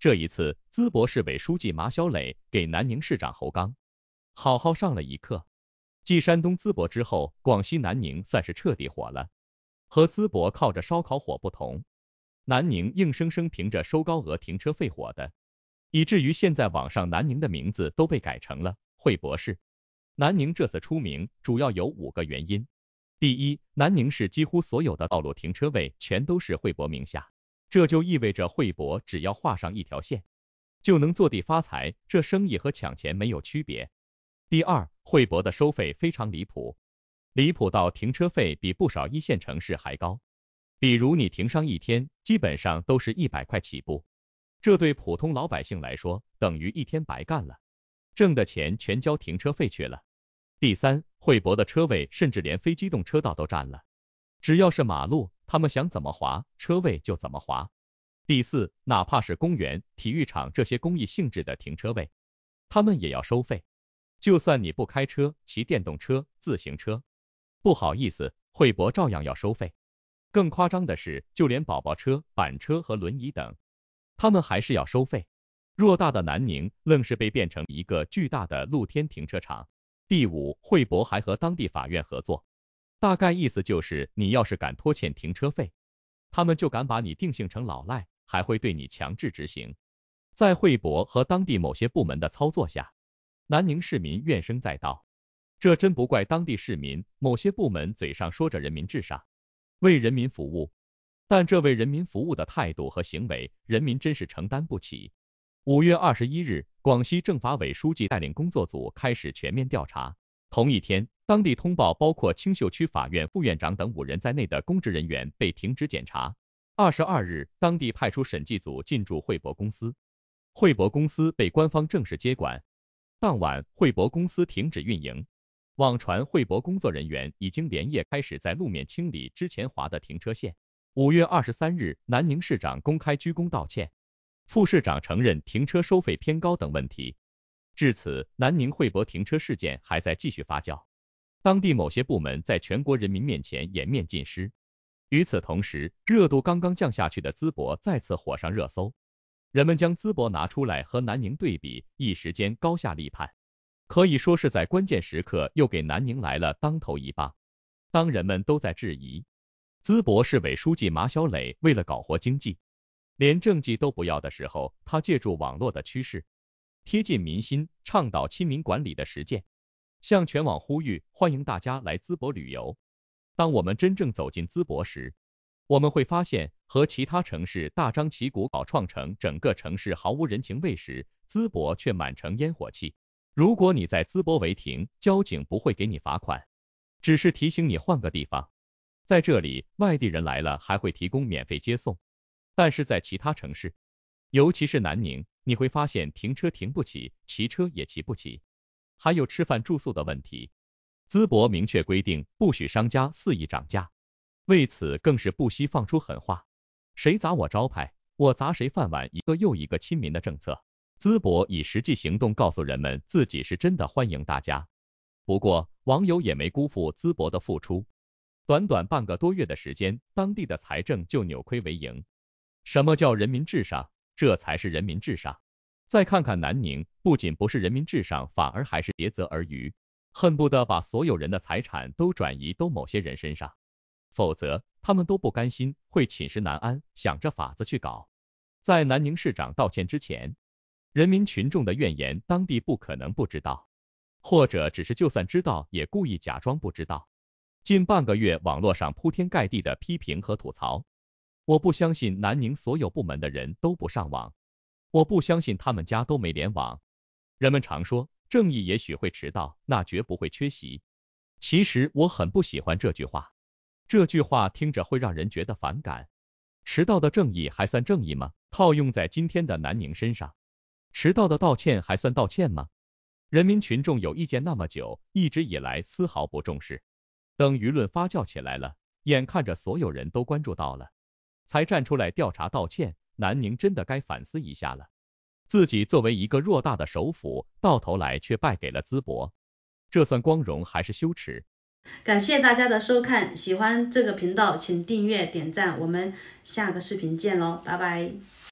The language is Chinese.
这一次，淄博市委书记马晓磊给南宁市长侯刚好好上了一课。继山东淄博之后，广西南宁算是彻底火了。和淄博靠着烧烤火不同，南宁硬生生凭着收高额停车费火的，以至于现在网上南宁的名字都被改成了惠博士。南宁这次出名主要有五个原因：第一，南宁市几乎所有的道路停车位全都是惠博名下。这就意味着惠博只要画上一条线，就能坐地发财，这生意和抢钱没有区别。第二，惠博的收费非常离谱，离谱到停车费比不少一线城市还高，比如你停上一天，基本上都是一百块起步，这对普通老百姓来说，等于一天白干了，挣的钱全交停车费去了。第三，惠博的车位甚至连非机动车道都占了。只要是马路，他们想怎么划车位就怎么划。第四，哪怕是公园、体育场这些公益性质的停车位，他们也要收费。就算你不开车，骑电动车、自行车，不好意思，惠博照样要收费。更夸张的是，就连宝宝车、板车和轮椅等，他们还是要收费。偌大的南宁，愣是被变成一个巨大的露天停车场。第五，惠博还和当地法院合作。大概意思就是，你要是敢拖欠停车费，他们就敢把你定性成老赖，还会对你强制执行。在惠博和当地某些部门的操作下，南宁市民怨声载道。这真不怪当地市民，某些部门嘴上说着人民至上，为人民服务，但这为人民服务的态度和行为，人民真是承担不起。五月二十一日，广西政法委书记带领工作组开始全面调查。同一天。当地通报，包括青秀区法院副院长等五人在内的公职人员被停职检查。二十二日，当地派出审计组进驻汇博公司，汇博公司被官方正式接管。当晚，汇博公司停止运营。网传汇博工作人员已经连夜开始在路面清理之前划的停车线。五月二十三日，南宁市长公开鞠躬道歉，副市长承认停车收费偏高等问题。至此，南宁汇博停车事件还在继续发酵。当地某些部门在全国人民面前颜面尽失。与此同时，热度刚刚降下去的淄博再次火上热搜，人们将淄博拿出来和南宁对比，一时间高下立判，可以说是在关键时刻又给南宁来了当头一棒。当人们都在质疑淄博市委书记马晓磊为了搞活经济，连政绩都不要的时候，他借助网络的趋势，贴近民心，倡导亲民管理的实践。向全网呼吁，欢迎大家来淄博旅游。当我们真正走进淄博时，我们会发现和其他城市大张旗鼓搞创城，整个城市毫无人情味时，淄博却满城烟火气。如果你在淄博违停，交警不会给你罚款，只是提醒你换个地方。在这里，外地人来了还会提供免费接送，但是在其他城市，尤其是南宁，你会发现停车停不起，骑车也骑不起。还有吃饭住宿的问题，淄博明确规定不许商家肆意涨价，为此更是不惜放出狠话，谁砸我招牌，我砸谁饭碗。一个又一个亲民的政策，淄博以实际行动告诉人们自己是真的欢迎大家。不过网友也没辜负淄博的付出，短短半个多月的时间，当地的财政就扭亏为盈。什么叫人民至上？这才是人民至上。再看看南宁，不仅不是人民至上，反而还是竭泽而渔，恨不得把所有人的财产都转移都某些人身上，否则他们都不甘心，会寝食难安，想着法子去搞。在南宁市长道歉之前，人民群众的怨言，当地不可能不知道，或者只是就算知道，也故意假装不知道。近半个月，网络上铺天盖地的批评和吐槽，我不相信南宁所有部门的人都不上网。我不相信他们家都没联网。人们常说，正义也许会迟到，那绝不会缺席。其实我很不喜欢这句话，这句话听着会让人觉得反感。迟到的正义还算正义吗？套用在今天的南宁身上，迟到的道歉还算道歉吗？人民群众有意见那么久，一直以来丝毫不重视，等舆论发酵起来了，眼看着所有人都关注到了，才站出来调查道歉。南宁真的该反思一下了，自己作为一个偌大的首府，到头来却败给了淄博，这算光荣还是羞耻？感谢大家的收看，喜欢这个频道请订阅点赞，我们下个视频见喽，拜拜。